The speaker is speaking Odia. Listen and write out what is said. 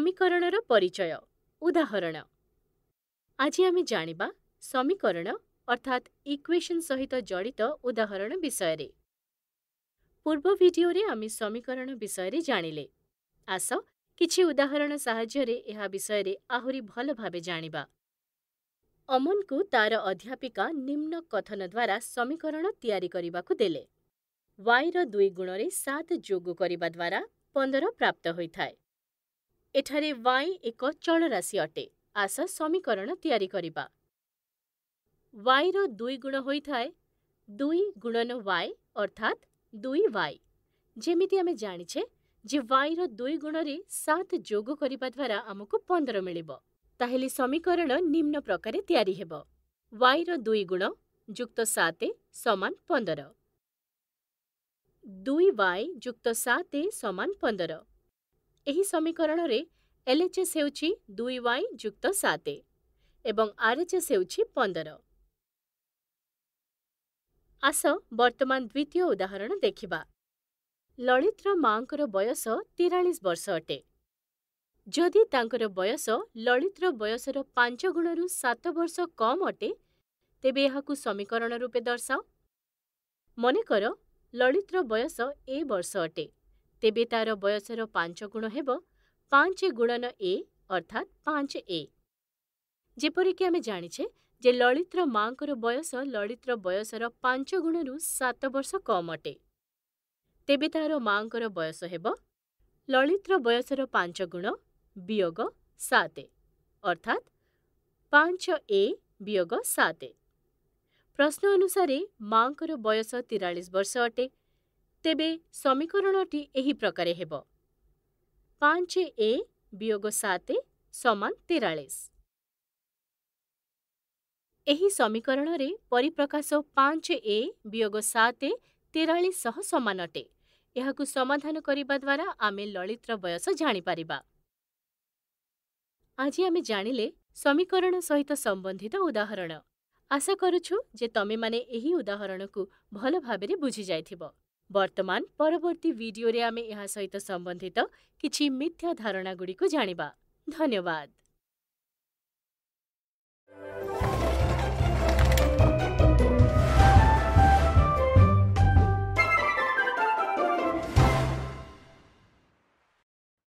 ସମୀକରଣର ପରିଚୟ ଉଦାହରଣ ଆଜି ଆମେ ଜାଣିବା ସମୀକରଣ ଅର୍ଥାତ୍ ଇକ୍ୱେସନ୍ ସହିତ ଜଡ଼ିତ ଉଦାହରଣ ବିଷୟରେ ପୂର୍ବ ଭିଡିଓରେ ଆମେ ସମୀକରଣ ବିଷୟରେ ଜାଣିଲେ ଆସ କିଛି ଉଦାହରଣ ସାହାଯ୍ୟରେ ଏହା ବିଷୟରେ ଆହୁରି ଭଲ ଭାବେ ଜାଣିବା ଅମନ୍‌କୁ ତା'ର ଅଧ୍ୟାପିକା ନିମ୍ନ କଥନ ଦ୍ୱାରା ସମୀକରଣ ତିଆରି କରିବାକୁ ଦେଲେ ୱାଇର ଦୁଇ ଗୁଣରେ ସାତ ଯୋଗ କରିବା ଦ୍ୱାରା ପନ୍ଦର ପ୍ରାପ୍ତ ହୋଇଥାଏ ଏଠାରେ ୱାଇ ଏକ ଚଳରାଶି ଅଟେ ଆସ ସମୀକରଣ ତିଆରି କରିବା ୱାଇର ଦୁଇ ଗୁଣ ହୋଇଥାଏ ଦୁଇ ଗୁଣନ ୱାଇ ଅର୍ଥାତ୍ ଦୁଇ ୱାଇ ଯେମିତି ଆମେ ଜାଣିଛେ ଯେ ୱାଇର ଦୁଇ ଗୁଣରେ ସାତ ଯୋଗ କରିବା ଦ୍ୱାରା ଆମକୁ ପନ୍ଦର ମିଳିବ ତାହେଲେ ସମୀକରଣ ନିମ୍ନ ପ୍ରକାରେ ତିଆରି ହେବ ୱାଇର ଦୁଇ ଗୁଣ ଯୁକ୍ତ ସାତ ସମାନ ପନ୍ଦର ଦୁଇ ୱାଇ ଯୁକ୍ତ ସାତ ସମାନ ପନ୍ଦର ଏହି ସମୀକରଣରେ ଏଲ୍ଏଚ୍ଏସ୍ ହେଉଛି ଦୁଇ ୱାଇ ଯୁକ୍ତ ସାତ ଏବଂ ଆର୍ଏଚ୍ଏସ୍ ହେଉଛି ପନ୍ଦର ଆସ ବର୍ତ୍ତମାନ ଦ୍ୱିତୀୟ ଉଦାହରଣ ଦେଖିବା ଲଳିତର ମା'ଙ୍କର ବୟସ ତିରାଳିଶ ବର୍ଷ ଅଟେ ଯଦି ତାଙ୍କର ବୟସ ଲଳିତର ବୟସର ପାଞ୍ଚ ଗୁଣରୁ ସାତ ବର୍ଷ କମ୍ ଅଟେ ତେବେ ଏହାକୁ ସମୀକରଣ ରୂପେ ଦର୍ଶାଅ ମନେକର ଲଳିତର ବୟସ ଏ ବର୍ଷ ଅଟେ ତେବେ ତା'ର ବୟସର ପାଞ୍ଚ ଗୁଣ ହେବ ପାଞ୍ଚ ଗୁଣନ ଏ ଅର୍ଥାତ୍ ପାଞ୍ଚ ଏ ଯେପରିକି ଆମେ ଜାଣିଛେ ଯେ ଲଳିତ୍ର ମା'ଙ୍କର ବୟସ ଲଳିତ୍ର ବୟସର ପାଞ୍ଚ ଗୁଣରୁ ସାତ ବର୍ଷ କମ୍ ଅଟେ ତେବେ ତା'ର ମା'ଙ୍କର ବୟସ ହେବ ଲଳିତ୍ର ବୟସର ପାଞ୍ଚ ଗୁଣ ବିୟୋଗ ସାତ ଅର୍ଥାତ୍ ପାଞ୍ଚ ଏ ବିୟୋଗ ସାତ ପ୍ରଶ୍ନ ଅନୁସାରେ ମା'ଙ୍କର ବୟସ ତିରାଳିଶ ବର୍ଷ ଅଟେ ତେବେ ସମୀକରଣଟି ଏହି ପ୍ରକାର ହେବ ପାଞ୍ଚ ଏ ବିୟୋଗ ସାତ ସମାନ ତେରାଳିଶ ଏହି ସମୀକରଣରେ ପରିପ୍ରକାଶ ପାଞ୍ଚ ଏ ବିୟୋଗ ସାତ ତେରାଳିଶ ସହ ସମାନ ଅଟେ ଏହାକୁ ସମାଧାନ କରିବା ଦ୍ୱାରା ଆମେ ଲଳିତର ବୟସ ଜାଣିପାରିବା ଆଜି ଆମେ ଜାଣିଲେ ସମୀକରଣ ସହିତ ସମ୍ବନ୍ଧିତ ଉଦାହରଣ ଆଶା କରୁଛୁ ଯେ ତମେମାନେ ଏହି ଉଦାହରଣକୁ ଭଲ ଭାବରେ ବୁଝିଯାଇଥିବ बर्तमान परी भिडियो आमे सहित सम्बन्धित कि मिथ्या धारणागुडीको जानिबा। धन्यवाद